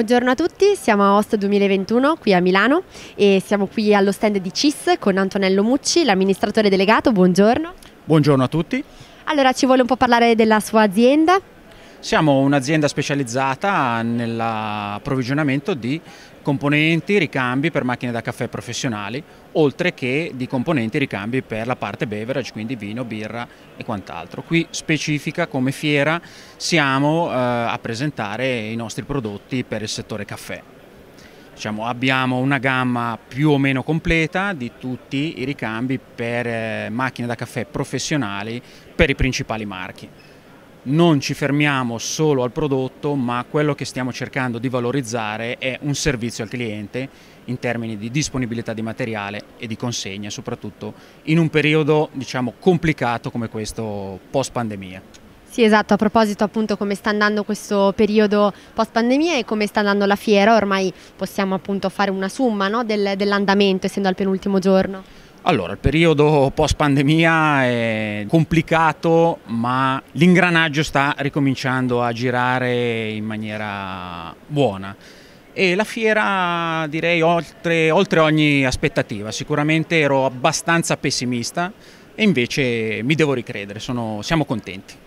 Buongiorno a tutti, siamo a Host 2021 qui a Milano e siamo qui allo stand di CIS con Antonello Mucci, l'amministratore delegato, buongiorno. Buongiorno a tutti. Allora ci vuole un po' parlare della sua azienda, siamo un'azienda specializzata nell'approvvigionamento di componenti, ricambi per macchine da caffè professionali, oltre che di componenti, ricambi per la parte beverage, quindi vino, birra e quant'altro. Qui specifica come fiera siamo eh, a presentare i nostri prodotti per il settore caffè. Diciamo, abbiamo una gamma più o meno completa di tutti i ricambi per eh, macchine da caffè professionali per i principali marchi non ci fermiamo solo al prodotto, ma quello che stiamo cercando di valorizzare è un servizio al cliente in termini di disponibilità di materiale e di consegna, soprattutto in un periodo diciamo, complicato come questo post pandemia. Sì, esatto, a proposito appunto come sta andando questo periodo post pandemia e come sta andando la fiera, ormai possiamo appunto fare una somma no, del, dell'andamento essendo al penultimo giorno. Allora, il periodo post pandemia è complicato, ma l'ingranaggio sta ricominciando a girare in maniera buona. E la fiera direi oltre, oltre ogni aspettativa, sicuramente ero abbastanza pessimista e invece mi devo ricredere, sono, siamo contenti.